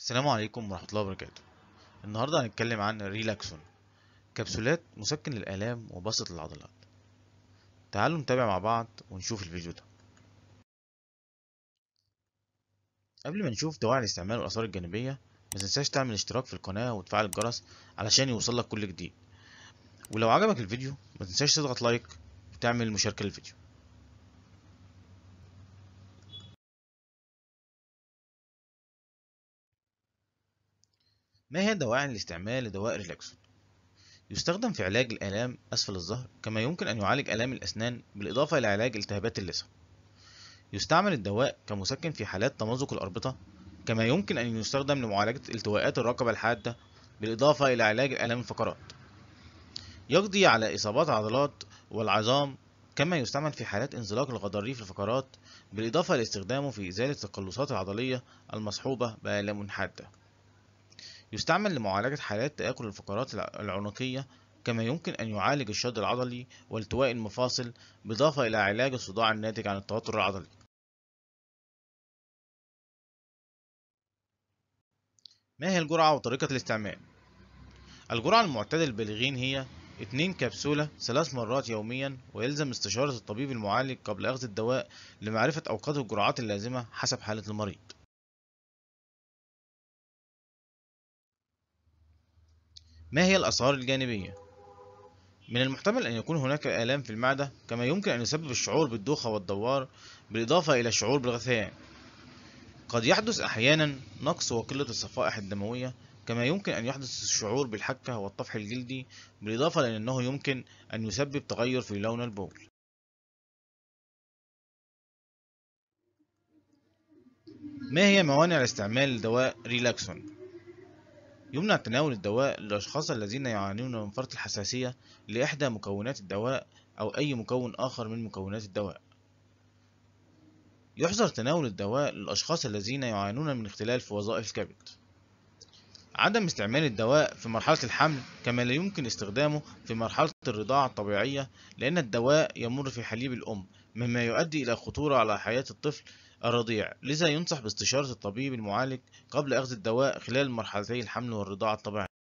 السلام عليكم ورحمة الله وبركاته النهاردة هنتكلم عن ريلاكسون كبسولات مسكن للآلام وبسط للعضلات تعالوا نتابع مع بعض ونشوف الفيديو ده قبل ما نشوف دواعي الاستعمال والآثار الجانبية ما تنساش تعمل اشتراك في القناة وتفعل الجرس علشان يوصلك كل جديد ولو عجبك الفيديو ما تنساش تضغط لايك وتعمل مشاركة للفيديو ما هي دواعي الاستعمال لدواء ريلاكسون؟ يستخدم في علاج الآلام أسفل الظهر كما يمكن أن يعالج آلام الأسنان بالإضافة إلى علاج التهابات اللثة يستعمل الدواء كمسكن في حالات تمزق الأربطة كما يمكن أن يستخدم لمعالجة التواءات الرقبة الحادة بالإضافة إلى علاج آلام الفقرات يقضي على إصابات عضلات والعظام كما يستعمل في حالات انزلاق الغضاريف في الفقرات بالإضافة لاستخدامه في إزالة التقلصات العضلية المصحوبة بآلام حادة يستعمل لمعالجة حالات تآكل الفقرات العنقية كما يمكن أن يعالج الشد العضلي والتواء المفاصل بالإضافة إلى علاج الصداع الناتج عن التوتر العضلي ما هي الجرعة وطريقة الاستعمال؟ الجرعة المعتادة للبالغين هي 2 كبسولة ثلاث مرات يوميا ويلزم استشارة الطبيب المعالج قبل أخذ الدواء لمعرفة أوقات الجرعات اللازمة حسب حالة المريض ما هي الأثار الجانبية؟ من المحتمل أن يكون هناك آلام في المعدة كما يمكن أن يسبب الشعور بالدوخة والدوار بالإضافة إلى الشعور بالغثيان قد يحدث أحيانا نقص وقلة الصفائح الدموية كما يمكن أن يحدث الشعور بالحكة والطفح الجلدي بالإضافة لأنه يمكن أن يسبب تغير في لون البول ما هي موانع استعمال دواء ريلاكسون؟ يمنع تناول الدواء للأشخاص الذين يعانون من فرط الحساسية لإحدى مكونات الدواء أو أي مكون آخر من مكونات الدواء يحظر تناول الدواء للأشخاص الذين يعانون من اختلال في وظائف الكبد عدم استعمال الدواء في مرحلة الحمل كما لا يمكن استخدامه في مرحلة الرضاعة الطبيعية لأن الدواء يمر في حليب الأم مما يؤدي إلى خطورة على حياة الطفل الرضيع لذا ينصح باستشارة الطبيب المعالج قبل أخذ الدواء خلال مرحلتي الحمل والرضاعة الطبيعية